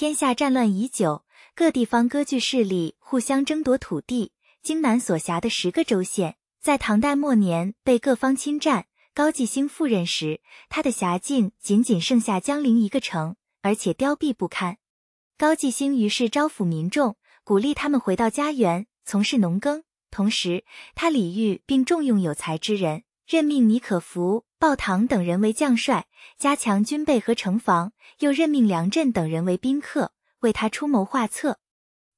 天下战乱已久，各地方割据势力互相争夺土地。荆南所辖的十个州县，在唐代末年被各方侵占。高季兴赴任时，他的辖境仅仅剩下江陵一个城，而且凋敝不堪。高季兴于是招抚民众，鼓励他们回到家园，从事农耕。同时，他礼遇并重用有才之人，任命尼可福。鲍唐等人为将帅，加强军备和城防，又任命梁振等人为宾客，为他出谋划策。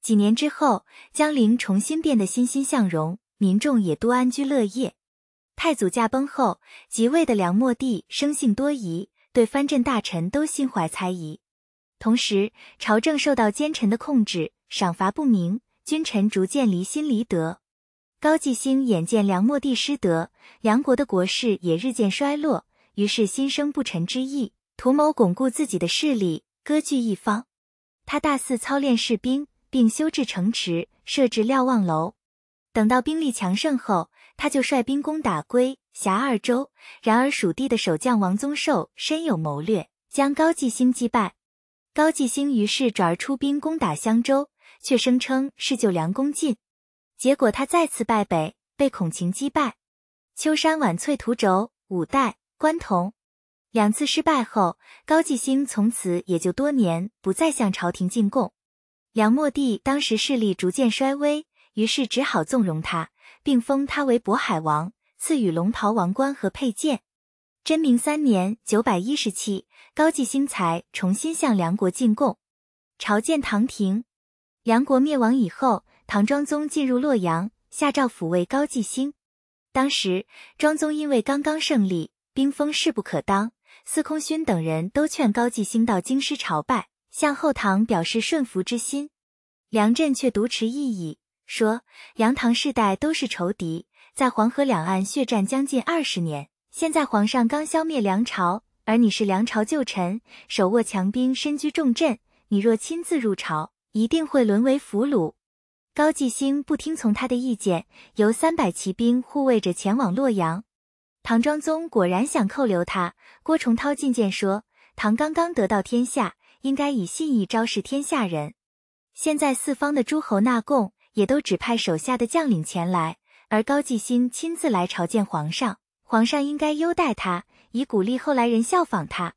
几年之后，江陵重新变得欣欣向荣，民众也多安居乐业。太祖驾崩后，即位的梁末帝生性多疑，对藩镇大臣都心怀猜疑，同时朝政受到奸臣的控制，赏罚不明，君臣逐渐离心离德。高季兴眼见梁末帝失德，梁国的国势也日渐衰落，于是心生不臣之意，图谋巩固自己的势力，割据一方。他大肆操练士兵，并修筑城池，设置瞭望楼。等到兵力强盛后，他就率兵攻打归峡二州。然而蜀地的守将王宗寿深有谋略，将高季兴击败。高季兴于是转而出兵攻打襄州，却声称是救梁公进。结果他再次败北，被孔晴击败。秋山晚翠图轴，五代，关同。两次失败后，高继兴从此也就多年不再向朝廷进贡。梁末帝当时势力逐渐衰微，于是只好纵容他，并封他为渤海王，赐予龙袍、王冠和佩剑。贞明三年（九百一十七），高继兴才重新向梁国进贡，朝见唐廷。梁国灭亡以后。唐庄宗进入洛阳，下诏抚慰高季兴。当时，庄宗因为刚刚胜利，兵锋势不可当，司空勋等人都劝高季兴到京师朝拜，向后唐表示顺服之心。梁振却独持异议，说：“梁唐世代都是仇敌，在黄河两岸血战将近二十年。现在皇上刚消灭梁朝，而你是梁朝旧臣，手握强兵，身居重镇，你若亲自入朝，一定会沦为俘虏。”高继兴不听从他的意见，由三百骑兵护卫着前往洛阳。唐庄宗果然想扣留他。郭崇韬进谏说：“唐刚刚得到天下，应该以信义昭示天下人。现在四方的诸侯纳贡，也都指派手下的将领前来，而高继兴亲自来朝见皇上，皇上应该优待他，以鼓励后来人效仿他。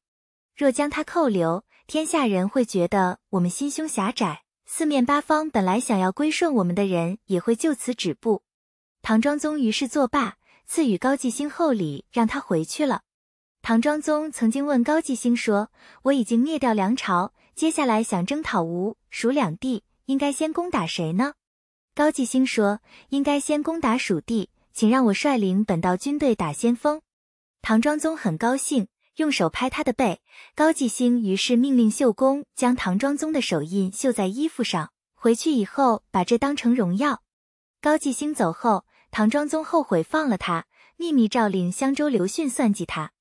若将他扣留，天下人会觉得我们心胸狭窄。”四面八方本来想要归顺我们的人也会就此止步。唐庄宗于是作罢，赐予高季兴厚礼，让他回去了。唐庄宗曾经问高季兴说：“我已经灭掉梁朝，接下来想征讨吴、蜀两地，应该先攻打谁呢？”高季兴说：“应该先攻打蜀地，请让我率领本道军队打先锋。”唐庄宗很高兴。用手拍他的背，高继兴于是命令绣工将唐庄宗的手印绣在衣服上，回去以后把这当成荣耀。高继兴走后，唐庄宗后悔放了他，秘密诏令相州刘训算计他。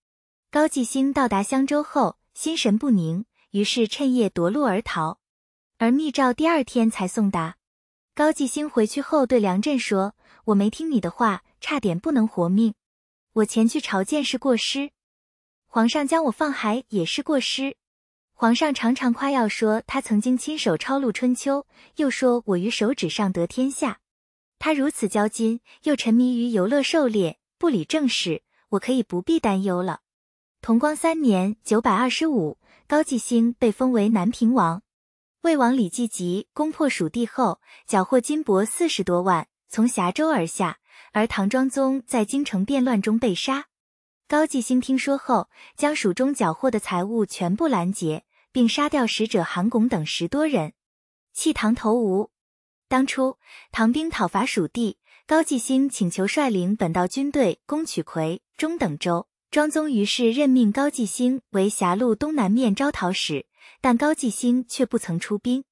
高继兴到达相州后，心神不宁，于是趁夜夺路而逃。而密诏第二天才送达。高继兴回去后对梁振说：“我没听你的话，差点不能活命。我前去朝见是过失。”皇上将我放海也是过失。皇上常常夸耀说他曾经亲手抄录《春秋》，又说我于手指上得天下。他如此骄矜，又沉迷于游乐狩猎，不理政事，我可以不必担忧了。同光三年（九百二十五），高季兴被封为南平王。魏王李继吉攻破蜀地后，缴获金帛四十多万，从峡州而下。而唐庄宗在京城变乱中被杀。高继兴听说后，将蜀中缴获的财物全部拦截，并杀掉使者韩拱等十多人，弃唐投吴。当初唐兵讨伐蜀地，高继兴请求率领本道军队攻取夔中等州，庄宗于是任命高继兴为狭路东南面招讨使，但高继兴却不曾出兵。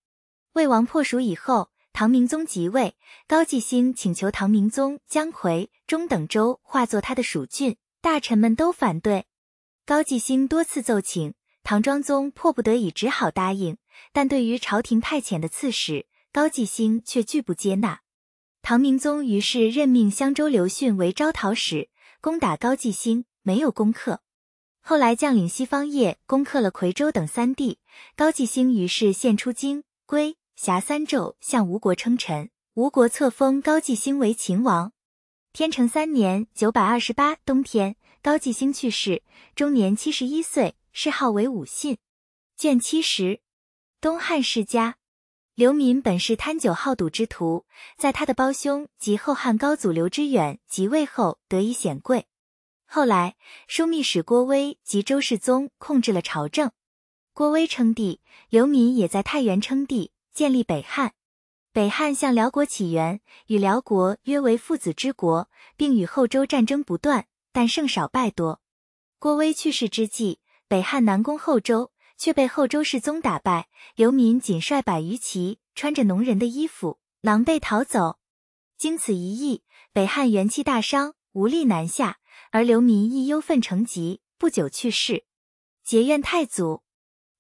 魏王破蜀以后，唐明宗即位，高继兴请求唐明宗将夔中等州划作他的蜀郡。大臣们都反对，高继兴多次奏请唐庄宗，迫不得已只好答应。但对于朝廷派遣的刺史，高继兴却拒不接纳。唐明宗于是任命襄州刘训为招讨使，攻打高继兴，没有攻克。后来将领西方业攻克了夔州等三地，高继兴于是献出荆、归、峡三州向吴国称臣，吴国册封高继兴为秦王。天成三年（九百二十八）冬天，高继兴去世，终年七十一岁，谥号为武信。卷七十，东汉世家。刘敏本是贪酒好赌之徒，在他的胞兄及后汉高祖刘知远即位后得以显贵。后来，枢密使郭威及周世宗控制了朝政，郭威称帝，刘敏也在太原称帝，建立北汉。北汉向辽国起源，与辽国约为父子之国，并与后周战争不断，但胜少败多。郭威去世之际，北汉南攻后周，却被后周世宗打败。刘民仅率百余骑，穿着农人的衣服，狼狈逃走。经此一役，北汉元气大伤，无力南下，而刘民亦忧愤成疾，不久去世，结怨太祖。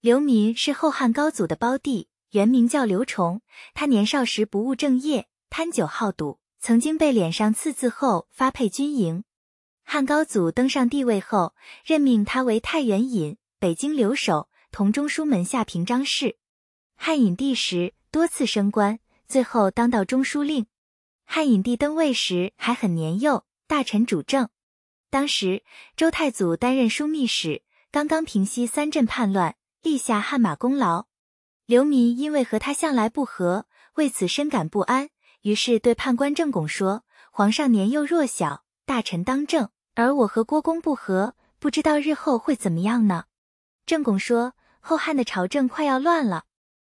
刘民是后汉高祖的胞弟。原名叫刘崇，他年少时不务正业，贪酒好赌，曾经被脸上刺字后发配军营。汉高祖登上帝位后，任命他为太原尹、北京留守，同中书门下平章事。汉隐帝时，多次升官，最后当到中书令。汉隐帝登位时还很年幼，大臣主政。当时周太祖担任枢密使，刚刚平息三镇叛乱，立下汗马功劳。刘民因为和他向来不和，为此深感不安，于是对判官郑拱说：“皇上年幼弱小，大臣当政，而我和郭公不和，不知道日后会怎么样呢？”郑拱说：“后汉的朝政快要乱了，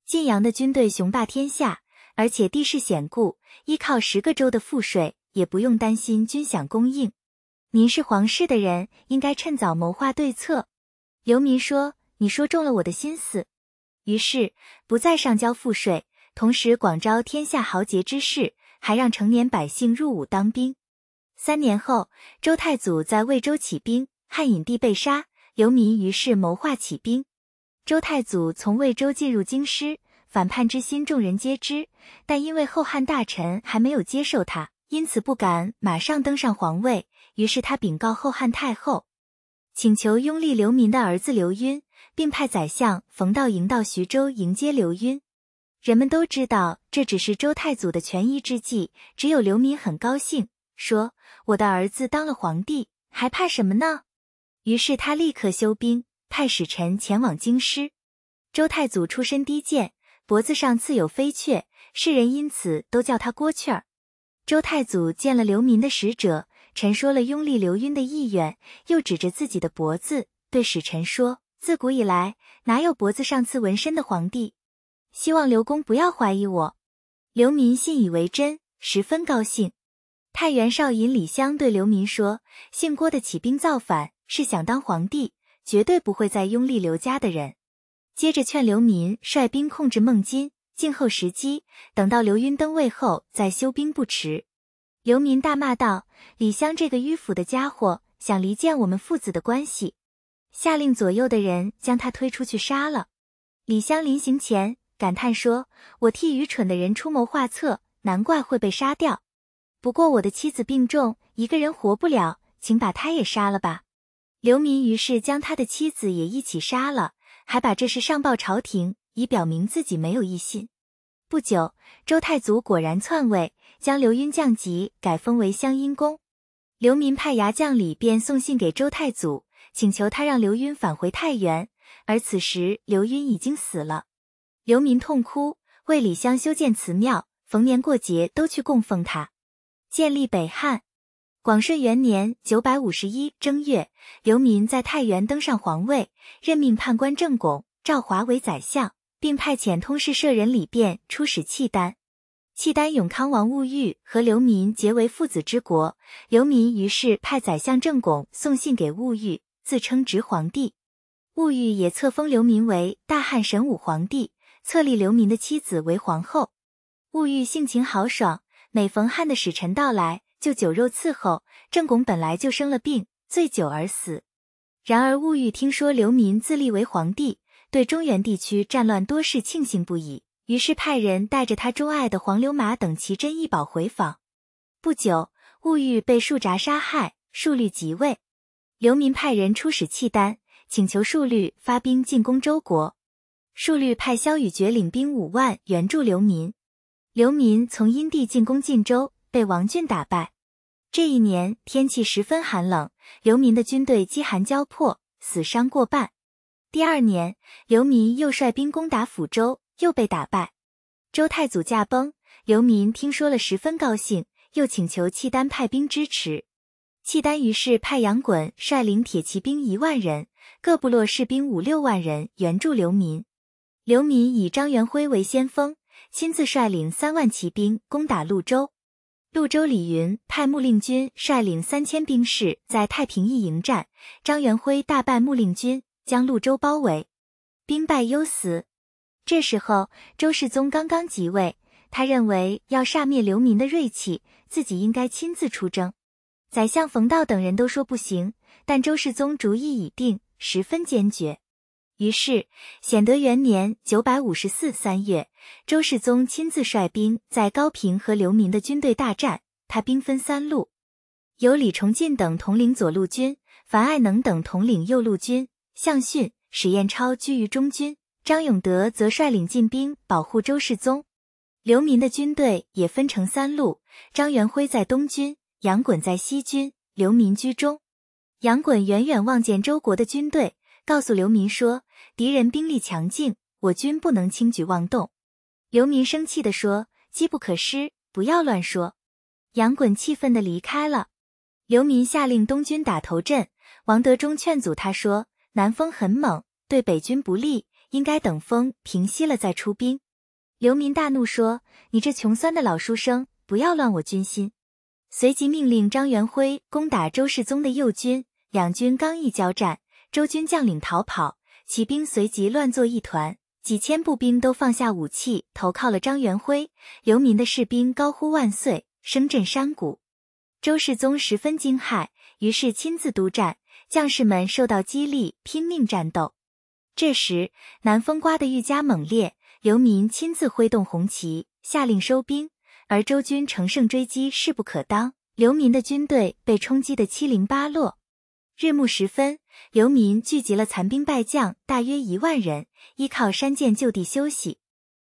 晋阳的军队雄霸天下，而且地势险固，依靠十个州的赋税，也不用担心军饷供应。您是皇室的人，应该趁早谋划对策。”刘民说：“你说中了我的心思。”于是不再上交赋税，同时广招天下豪杰之士，还让成年百姓入伍当兵。三年后，周太祖在魏州起兵，汉隐帝被杀，刘民于是谋划起兵。周太祖从魏州进入京师，反叛之心众人皆知，但因为后汉大臣还没有接受他，因此不敢马上登上皇位。于是他禀告后汉太后，请求拥立刘民的儿子刘赟。并派宰相冯道迎到徐州迎接刘赟。人们都知道这只是周太祖的权宜之计，只有刘民很高兴，说：“我的儿子当了皇帝，还怕什么呢？”于是他立刻修兵，派使臣前往京师。周太祖出身低贱，脖子上刺有飞雀，世人因此都叫他郭雀儿。周太祖见了刘民的使者，陈说了拥立刘赟的意愿，又指着自己的脖子对使臣说。自古以来，哪有脖子上刺纹身的皇帝？希望刘公不要怀疑我。刘民信以为真，十分高兴。太原少尹李湘对刘民说：“姓郭的起兵造反，是想当皇帝，绝对不会再拥立刘家的人。”接着劝刘民率兵控制孟津，静候时机，等到刘赟登位后再休兵不迟。刘民大骂道：“李湘这个迂腐的家伙，想离间我们父子的关系。”下令左右的人将他推出去杀了。李湘临行前感叹说：“我替愚蠢的人出谋划策，难怪会被杀掉。不过我的妻子病重，一个人活不了，请把他也杀了吧。”刘民于是将他的妻子也一起杀了，还把这事上报朝廷，以表明自己没有异心。不久，周太祖果然篡位，将刘赟降级，改封为湘阴公。刘民派牙将李便送信给周太祖。请求他让刘赟返回太原，而此时刘赟已经死了。刘民痛哭，为李湘修建祠庙，逢年过节都去供奉他。建立北汉，广顺元年九百五十一正月，刘民在太原登上皇位，任命判官郑巩、赵华为宰相，并派遣通事舍人李辨出使契丹。契丹永康王勿欲和刘民结为父子之国，刘民于是派宰相郑巩送信给物欲，自称执皇帝，物欲也册封刘民为大汉神武皇帝，册立刘民的妻子为皇后。物欲性情豪爽，每逢汉的使臣到来，就酒肉伺候。郑巩本来就生了病，醉酒而死。然而物欲听说刘民自立为皇帝，对中原地区战乱多事庆幸不已，于是派人带着他钟爱的黄流马等奇珍异宝回访。不久，物欲被树扎杀害，树立即位。刘民派人出使契丹，请求述律发兵进攻周国。述律派萧雨觉领兵五万援助刘民。刘民从阴地进攻晋州，被王俊打败。这一年天气十分寒冷，刘民的军队饥寒交迫，死伤过半。第二年，刘民又率兵攻打抚州，又被打败。周太祖驾崩，刘民听说了，十分高兴，又请求契丹派兵支持。契丹于是派杨衮率领铁骑兵一万人，各部落士兵五六万人援助流民。刘民以张元辉为先锋，亲自率领三万骑兵攻打潞州。潞州李云派穆令军率领三千兵士在太平驿迎战，张元辉大败穆令军，将潞州包围。兵败忧死。这时候，周世宗刚刚即位，他认为要杀灭流民的锐气，自己应该亲自出征。宰相冯道等人都说不行，但周世宗主意已定，十分坚决。于是显德元年九百五十四三月，周世宗亲自率兵在高平和刘民的军队大战。他兵分三路，由李崇进等统领左路军，樊爱能等统领右路军，向逊、史彦超居于中军，张永德则率领禁兵保护周世宗。刘民的军队也分成三路，张元辉在东军。杨衮在西军，刘民居中。杨衮远远望见周国的军队，告诉刘民说：“敌人兵力强劲，我军不能轻举妄动。”刘民生气地说：“机不可失，不要乱说。”杨衮气愤地离开了。刘民下令东军打头阵。王德忠劝阻他说：“南风很猛，对北军不利，应该等风平息了再出兵。”刘民大怒说：“你这穷酸的老书生，不要乱我军心。”随即命令张元辉攻打周世宗的右军。两军刚一交战，周军将领逃跑，骑兵随即乱作一团，几千步兵都放下武器投靠了张元辉。刘民的士兵高呼万岁，声震山谷。周世宗十分惊骇，于是亲自督战，将士们受到激励，拼命战斗。这时南风刮得愈加猛烈，刘民亲自挥动红旗，下令收兵。而周军乘胜追击，势不可当。刘民的军队被冲击得七零八落。日暮时分，刘民聚集了残兵败将，大约一万人，依靠山涧就地休息。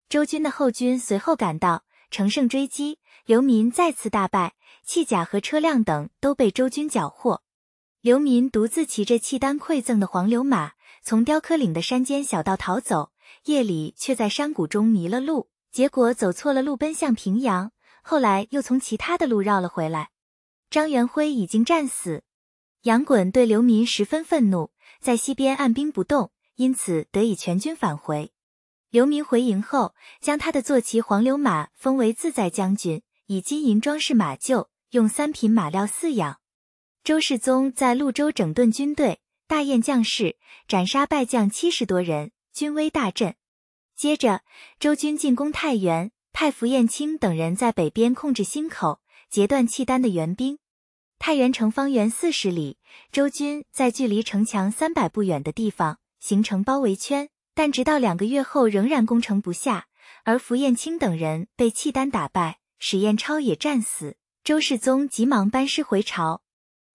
周军的后军随后赶到，乘胜追击，刘民再次大败，弃甲和车辆等都被周军缴获。刘民独自骑着契丹馈赠的黄牛马，从雕刻岭的山间小道逃走，夜里却在山谷中迷了路。结果走错了路，奔向平阳，后来又从其他的路绕了回来。张元辉已经战死，杨衮对刘民十分愤怒，在西边按兵不动，因此得以全军返回。刘民回营后，将他的坐骑黄骝马封为自在将军，以金银装饰马厩，用三品马料饲养。周世宗在潞州整顿军队，大宴将士，斩杀败将七十多人，军威大振。接着，周军进攻太原，派符彦卿等人在北边控制新口，截断契丹的援兵。太原城方圆四十里，周军在距离城墙三百步远的地方形成包围圈，但直到两个月后仍然攻城不下。而符彦卿等人被契丹打败，史彦超也战死。周世宗急忙班师回朝。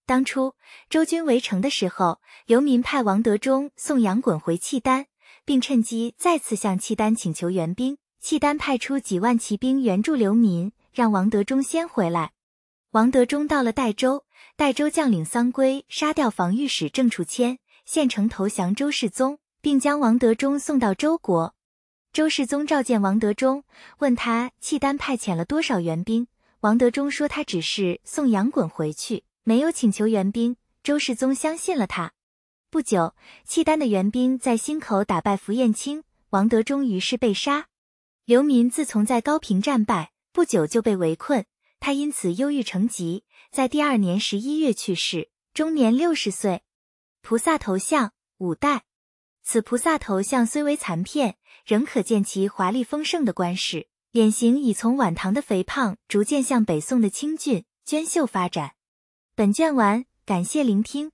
当初周军围城的时候，刘民派王德忠送杨衮回契丹。并趁机再次向契丹请求援兵，契丹派出几万骑兵援助流民，让王德忠先回来。王德忠到了代州，代州将领桑圭杀掉防御使郑处谦，县城投降周世宗，并将王德忠送到周国。周世宗召见王德忠，问他契丹派遣了多少援兵。王德忠说他只是送杨衮回去，没有请求援兵。周世宗相信了他。不久，契丹的援兵在忻口打败福彦卿，王德忠于是被杀。刘民自从在高平战败，不久就被围困，他因此忧郁成疾，在第二年十一月去世，终年六十岁。菩萨头像，五代。此菩萨头像虽为残片，仍可见其华丽丰盛的冠饰，脸型已从晚唐的肥胖逐渐向北宋的清俊娟秀发展。本卷完，感谢聆听。